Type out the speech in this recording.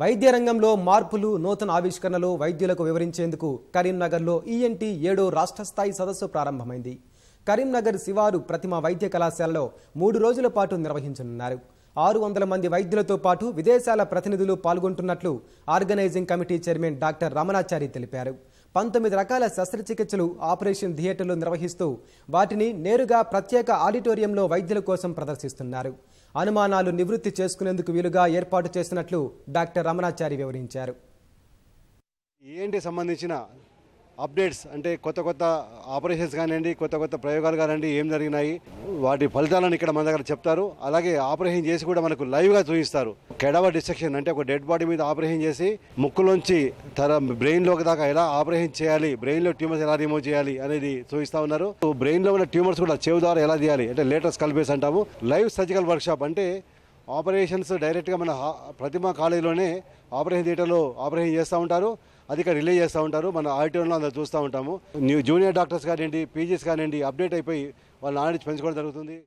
వైద్య రంగంలో మార్పులు నూతన ఆవిష్కరణలు వైద్యులకు వివరించేందుకు కరీంనగర్లో ఈఎన్టీ e ఏడో రాష్ట్ర స్థాయి సదస్సు ప్రారంభమైంది కరీంనగర్ శివారు ప్రతిమ వైద్య కళాశాలలో మూడు రోజుల పాటు నిర్వహించనున్నారు ఆరు వందల మంది వైద్యులతో పాటు విదేశాల ప్రతినిధులు పాల్గొంటున్నట్లు organizing committee chairman doctor Ramanachari తెలిపారు పంతొమ్మిది రకాల శస్త్రచికిత్సలు ఆపరేషన్ థియేటర్లు నిర్వహిస్తూ వాటిని నేరుగా ప్రత్యేక ఆడిటోరియంలో వైద్యుల కోసం ప్రదర్శిస్తున్నారు అనుమానాలు నివృత్తి చేసుకునేందుకు వీలుగా ఏర్పాటు చేసినట్లు డాక్టర్ రమణాచారి వివరించారు ఏంటి సంబంధించిన అప్డేట్స్ అంటే కొత్త కొత్త ఆపరేషన్స్ కానివ్వండి కొత్త కొత్త ప్రయోగాలు కానివ్వండి ఏం జరిగినాయి వాటి ఫలితాలను ఇక్కడ మన దగ్గర చెప్తారు అలాగే ఆపరేషన్ చేసి కూడా మనకు లైవ్గా చూపిస్తారు కెడవ డిస్ట్రక్షన్ అంటే ఒక డెడ్ బాడీ మీద ఆపరేషన్ చేసి ముక్కులోంచి తర బ్రెయిన్లోకి దాకా ఎలా ఆపరేషన్ చేయాలి బ్రెయిన్లో ట్యూమర్స్ ఎలా రిమూవ్ చేయాలి అనేది చూపిస్తూ ఉన్నారు బ్రెయిన్లో ఉన్న ట్యూమర్స్ కూడా చెవు ద్వారా ఎలా తీయాలి అంటే లేటెస్ట్ కల్పేసి అంటాము లైవ్ సర్జికల్ వర్క్షాప్ అంటే ఆపరేషన్స్ డైరెక్ట్గా మన ప్రతిమ కాలేజీలోనే ఆపరేషన్ థియేటర్లో ఆపరేషన్ చేస్తూ ఉంటారు అది ఇక్కడ రిలే చేస్తూ ఉంటారు మన ఆడిటోరియంలో అందరూ చూస్తూ ఉంటాము న్యూ జూనియర్ డాక్టర్స్ కానివ్వండి పీజీస్ కానివ్వండి అప్డేట్ అయిపోయి వాళ్ళ నాలెడ్జ్ పెంచుకోవడం జరుగుతుంది